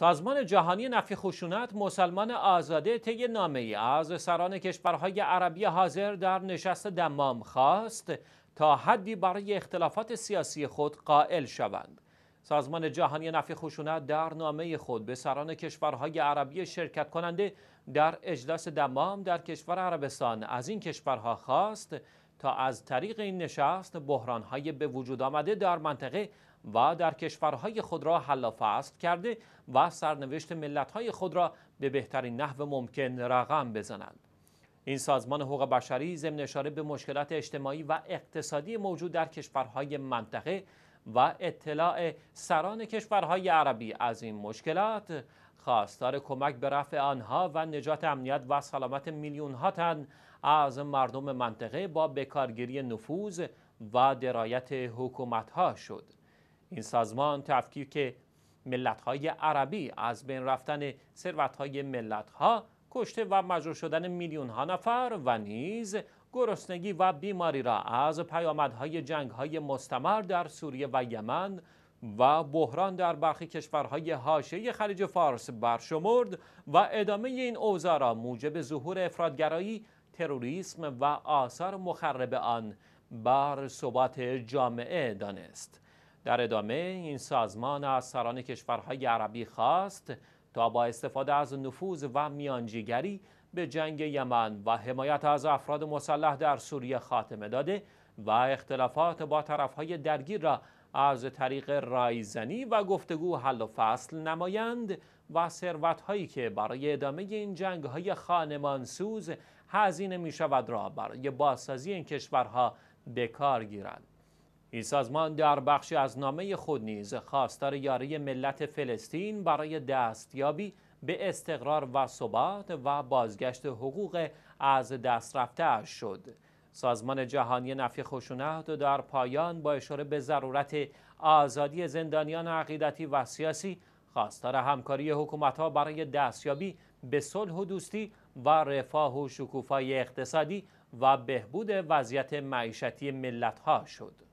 سازمان جهانی نفی خشونت مسلمان آزاده طی ای از سران کشورهای عربی حاضر در نشست دمام خواست تا حدی برای اختلافات سیاسی خود قائل شوند. سازمان جهانی نفی خشونت در نامه خود به سران کشورهای عربی شرکت کننده در اجلاس دمام در کشور عربستان از این کشورها خواست تا از طریق این نشست بحرانهای به وجود آمده در منطقه و در کشورهای خود را حل و کرده و سرنوشت ملتهای خود را به بهترین نحو ممکن رقم بزنند. این سازمان حقوق بشری ضمن اشاره به مشکلات اجتماعی و اقتصادی موجود در کشورهای منطقه و اطلاع سران کشورهای عربی از این مشکلات خواستار کمک به رفع آنها و نجات امنیت و سلامت میلیون تن از مردم منطقه با بکارگیری نفوذ و درایت حکومت ها شد این سازمان تفکیک ملت های عربی از بین رفتن ثروت های ملت ها کشته و مجروح شدن میلیون ها نفر و نیز گرسنگی و بیماری را از پیامدهای جنگ های مستمر در سوریه و یمن و بحران در برخی کشورهای حاشیه خلیج فارس برشمرد و ادامه این اوضاع را موجب ظهور افرادگرایی تروریسم و آثار مخرب آن بر ثبات جامعه دانست در ادامه این سازمان از سران کشورهای عربی خواست تا با استفاده از نفوذ و میانجیگری به جنگ یمن و حمایت از افراد مسلح در سوریه خاتمه داده و اختلافات با طرفهای درگیر را از طریق رایزنی و گفتگو حل و فصل نمایند و ثروت هایی که برای ادامه این جنگ های خانمانسوز هزینه می شود را برای بازسازی این کشورها به کار گیرند این سازمان در بخشی از نامه خود نیز خواستار یاری ملت فلسطین برای دستیابی به استقرار و ثبات و بازگشت حقوق از دست رفته شد سازمان جهانی نفی خشونت در پایان با اشاره به ضرورت آزادی زندانیان عقیدتی و سیاسی خواستار همکاری حکومت ها برای دستیابی به صلح و دوستی و رفاه و شکوفای اقتصادی و بهبود وضعیت معیشتی ملت ها شد.